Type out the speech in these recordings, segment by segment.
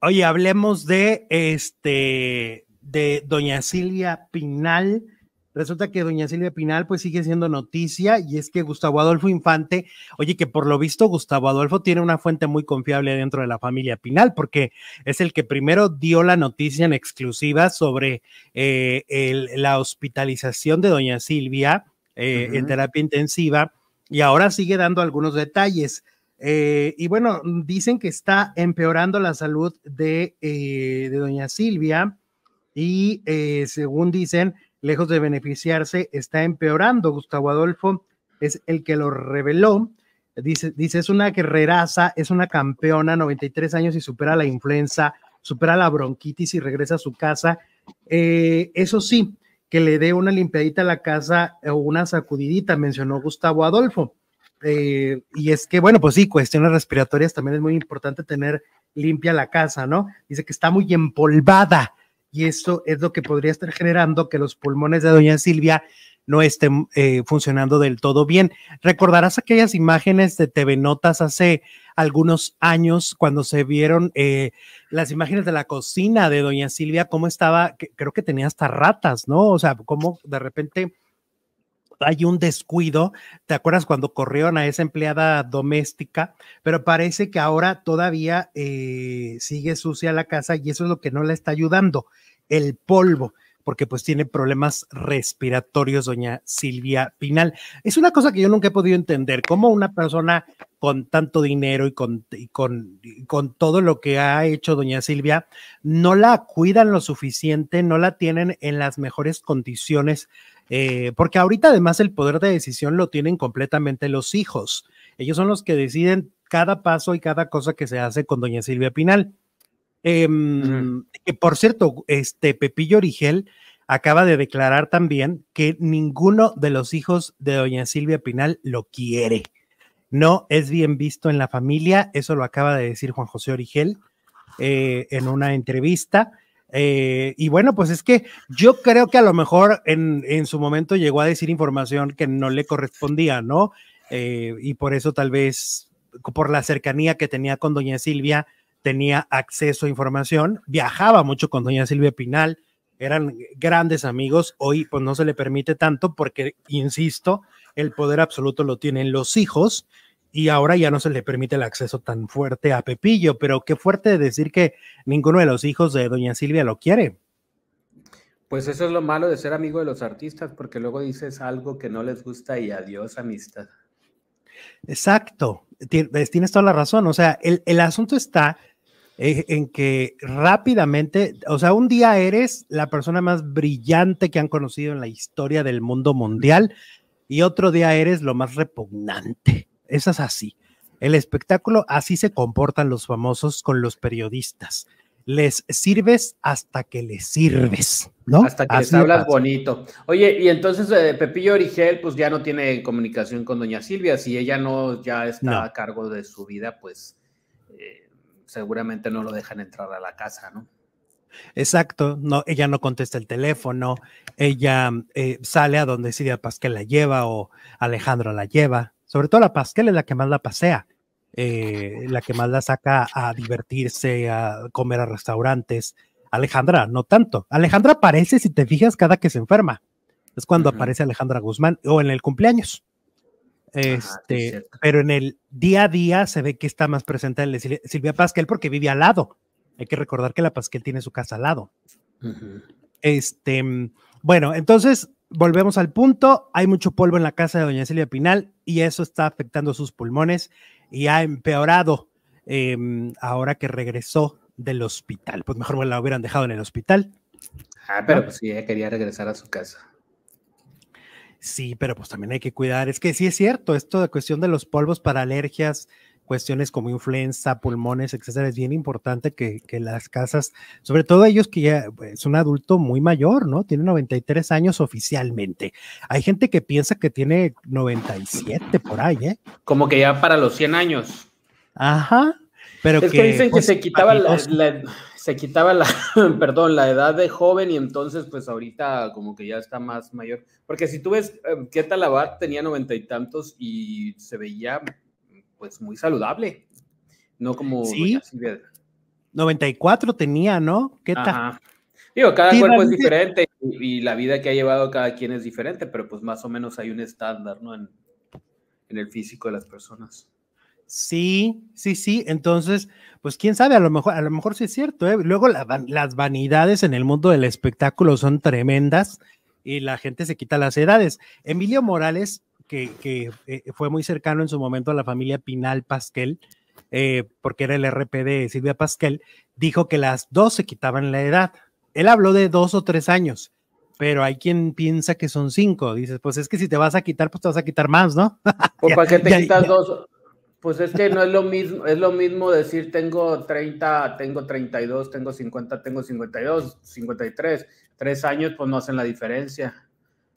Oye, hablemos de este de doña Silvia Pinal. Resulta que doña Silvia Pinal pues sigue siendo noticia y es que Gustavo Adolfo Infante, oye que por lo visto Gustavo Adolfo tiene una fuente muy confiable dentro de la familia Pinal porque es el que primero dio la noticia en exclusiva sobre eh, la hospitalización de doña Silvia eh, en terapia intensiva y ahora sigue dando algunos detalles. Eh, y bueno, dicen que está empeorando la salud de, eh, doña Silvia y eh, según dicen, lejos de beneficiarse, está empeorando. Gustavo Adolfo es el que lo reveló. Dice, dice, es una guerreraza, es una campeona, 93 años y supera la influenza, supera la bronquitis y regresa a su casa. eso sí, que le dé una limpiadita a la casa o una sacudidita, mencionó Gustavo Adolfo. Eh, y es que, bueno, pues sí, cuestiones respiratorias también es muy importante tener limpia la casa, ¿no? Dice que está muy empolvada y eso es lo que podría estar generando que los pulmones de doña Silvia no estén eh, funcionando del todo bien. Recordarás aquellas imágenes de TV Notas hace algunos años cuando se vieron eh, las imágenes de la cocina de doña Silvia, cómo estaba, creo que tenía hasta ratas, ¿no? O sea, cómo de repente hay un descuido. ¿Te acuerdas cuando corrieron a esa empleada doméstica? Pero parece que ahora todavía eh, sigue sucia la casa y eso es lo que no la está ayudando, el polvo porque pues tiene problemas respiratorios, doña Silvia Pinal. Es una cosa que yo nunca he podido entender, cómo una persona con tanto dinero y con, y con todo lo que ha hecho doña Silvia, no la cuidan lo suficiente, no la tienen en las mejores condiciones eh, porque ahorita además el poder de decisión lo tienen completamente los hijos. Ellos son los que deciden cada paso y cada cosa que se hace con doña Silvia Pinal. Em, por cierto, este Pepillo Origel acaba de declarar también que ninguno de los hijos de doña Silvia Pinal lo quiere. No es bien visto en la familia, eso lo acaba de decir Juan José Origel eh, en una entrevista. Eh, y bueno, pues es que yo creo que a lo mejor en, en su momento llegó a decir información que no le correspondía, ¿no? Eh, y por eso tal vez, por la cercanía que tenía con doña Silvia, tenía acceso a información, viajaba mucho con doña Silvia Pinal, eran grandes amigos, hoy pues no se le permite tanto porque, insisto, el poder absoluto lo tienen los hijos, y ahora ya no se le permite el acceso tan fuerte a Pepillo, pero qué fuerte decir que ninguno de los hijos de doña Silvia lo quiere. Pues eso es lo malo de ser amigo de los artistas, porque luego dices algo que no les gusta y adiós amistad. Exacto, tienes toda la razón, o sea, el, el asunto está eh, en que rápidamente, o sea, un día eres la persona más brillante que han conocido en la historia del mundo mundial y otro día eres lo más repugnante esa es así. El espectáculo, así se comportan los famosos con los periodistas. Les sirves hasta que les sirves, ¿no? Hasta que les hablas bonito. Oye, y entonces eh, Pepillo Origel, pues ya no tiene comunicación con Doña Silvia. Si ella no ya está a cargo de su vida, pues eh, seguramente no lo dejan entrar a la casa, ¿no? Exacto, no, ella no contesta el teléfono, ella eh, sale a donde Silvia Pasquel la lleva o Alejandro la lleva, sobre todo la Pascal es la que más la pasea, eh, la que más la saca a divertirse, a comer a restaurantes. Alejandra, no tanto. Alejandra aparece, si te fijas, cada que se enferma. Es cuando aparece Alejandra Guzmán o en el cumpleaños. Este, pero en el día a día se ve que está más presente Silvia Pasquel porque vive al lado. Hay que recordar que la Pasquel tiene su casa al lado. Este, mm, bueno, entonces volvemos al punto, hay mucho polvo en la casa de doña Celia Pinal y eso está afectando sus pulmones y ha empeorado em, ahora que regresó del hospital. Pues mejor me la hubieran dejado en el hospital. Ah, pero pues sí, ella quería regresar a su casa. Sí, pero pues también hay que cuidar. Es que sí es cierto, esto de cuestión de los polvos para alergias, cuestiones como influenza, pulmones, etcétera, es bien importante que, las casas, sobre todo ellos que ya es pues, un adulto muy mayor, ¿no? Tiene 93 años oficialmente. Hay gente que piensa que tiene 97 por ahí, ¿eh? Como que ya para los 100 años. Ajá. Pero es que, dicen que pues, se quitaba la, se quitaba la, perdón, la edad de joven y entonces pues ahorita como que ya está más mayor. Porque si tú ves, Keta eh, Labat tenía noventa y tantos y se veía pues muy saludable, no como 94 tenía, ¿no? ¿Qué tal? Digo, cada cuerpo es diferente y, la vida que ha llevado cada quien es diferente, pero pues más o menos hay un estándar, ¿no? En, el físico de las personas. Sí, sí, sí. Entonces, pues quién sabe, a lo mejor, a lo mejor sí es cierto. ¿eh? Luego las vanidades en el mundo del espectáculo son tremendas y la gente se quita las edades. Emilio Morales que, eh, fue muy cercano en su momento a la familia Pinal Pasquel, eh, porque era el RP de Silvia Pasquel, dijo que las dos se quitaban la edad. Él habló de dos o tres años, pero hay quien piensa que son cinco. Dices, pues es que si te vas a quitar, pues te vas a quitar más, ¿no? ¿Por pues, qué te quitas dos? Pues es que no es lo mismo, es lo mismo decir tengo 30, tengo 32, tengo 50, tengo 52, 53. Tres años pues no hacen la diferencia.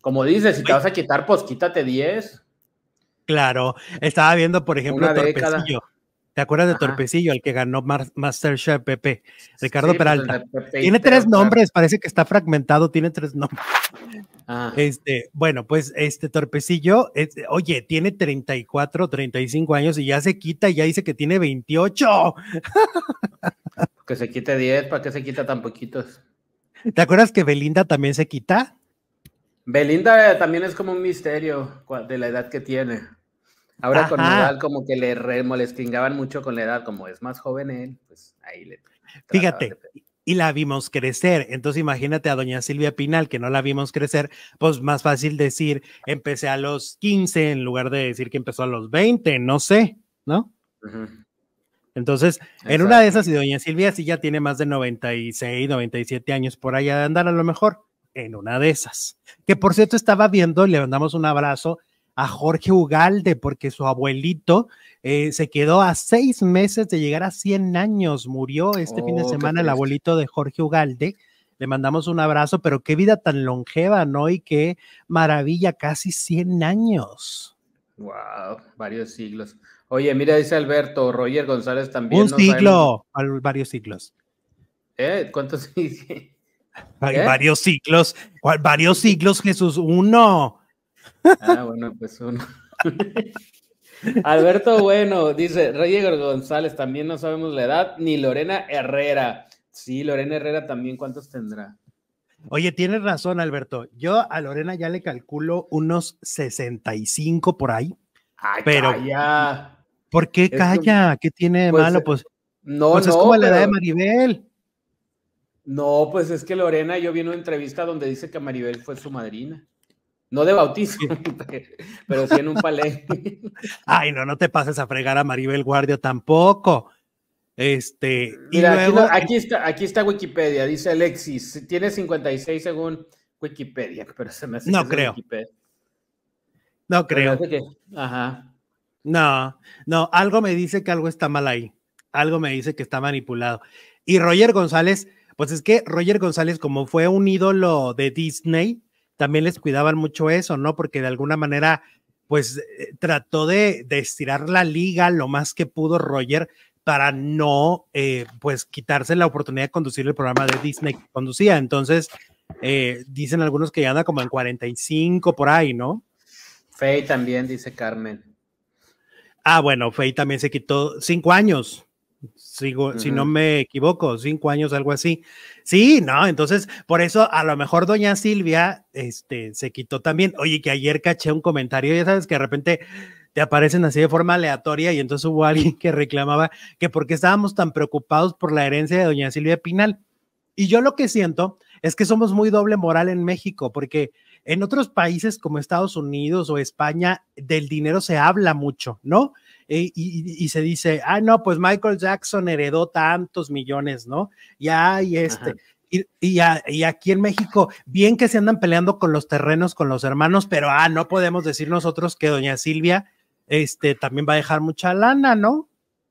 Como dices, si te vas a quitar, pues quítate 10. Claro, estaba viendo, por ejemplo, Torpecillo. ¿Te acuerdas de Torpecillo, el que ganó Masterchef Pepe? Ricardo pues, Peralta. tiene tres nombres, parece que está fragmentado, tiene tres nombres. Ah. Este, bueno, pues este Torpecillo, oye, tiene 34, 35 años y ya se quita y ya dice que tiene 28. que se quite 10, ¿para qué se quita tan poquitos? ¿Te acuerdas que Belinda también se quita? Belinda también es como un misterio de la edad que tiene. Ahora con con edad como que le remolestingaban mucho con la edad, como es más joven él, pues ahí le... Fíjate, y la vimos crecer, entonces imagínate a doña Silvia Pinal, que no la vimos crecer, pues más fácil decir, empecé a los 15 en lugar de decir que empezó a los 20, no sé, ¿no? Entonces, en una de esas, y doña Silvia sí ya tiene más de 96, 97 años por allá de andar a lo mejor en una de esas. Que por cierto estaba viendo, le mandamos un abrazo a Jorge Ugalde, porque su abuelito eh, se quedó a seis meses de llegar a cien años, murió este fin de oh, semana el abuelito de Jorge Ugalde. Le mandamos un abrazo, pero qué vida tan longeva, ¿no? Y qué maravilla, casi cien años. Wow, varios siglos. Oye, mira, dice Alberto, Roger González también. Un siglo, varios siglos. ¿Eh? ¿Cuántos siglos? ¿Eh? varios ciclos, varios ciclos, Jesús, uno. Ah, bueno, pues uno. Alberto Bueno dice, Reyes González, también no sabemos la edad, ni Lorena Herrera. Sí, Lorena Herrera también, ¿cuántos tendrá? Oye, tienes razón, Alberto. Yo a Lorena ya le calculo unos 65 por ahí. pero ya. ¿Por qué calla? ¿Qué tiene de pues, malo? Pues, no, pues es como la edad de Maribel. No, pues es que Lorena, yo vi una entrevista donde dice que Maribel fue su madrina. No de bautismo, pero sí en un palé. Ay, no, no te pases a fregar a Maribel Guardia tampoco. Este, y luego... aquí, está, aquí está Wikipedia, dice Alexis. Tiene 56 según Wikipedia, pero se me hace No creo. No creo. ajá. No, no, algo me dice que algo está mal ahí. Algo me dice que está manipulado. Y Roger González pues es que Roger González, como fue un ídolo de Disney, también les cuidaban mucho eso, ¿no? Porque de alguna manera, pues eh, trató de, estirar la liga lo más que pudo Roger para no, eh, pues, quitarse la oportunidad de conducir el programa de Disney que conducía. Entonces, eh, dicen algunos que ya anda como en 45 por ahí, ¿no? Fey también, dice Carmen. Ah, bueno, Fey también se quitó cinco años. Sigo, si no me equivoco, cinco años, algo así. Sí, no, entonces por eso a lo mejor doña Silvia este, se quitó también. Oye, que ayer caché un comentario, ya sabes que de repente te aparecen así de forma aleatoria y entonces hubo alguien que reclamaba que porque estábamos tan preocupados por la herencia de doña Silvia Pinal. Y yo lo que siento es que somos muy doble moral en México, porque en otros países como Estados Unidos o España del dinero se habla mucho, ¿no? y, se dice, ah, no, pues Michael Jackson heredó tantos millones, ¿no? Ya, y este. Y, y, aquí en México, bien que se andan peleando con los terrenos, con los hermanos, pero ah, no podemos decir nosotros que doña Silvia este, también va a dejar mucha lana, ¿no?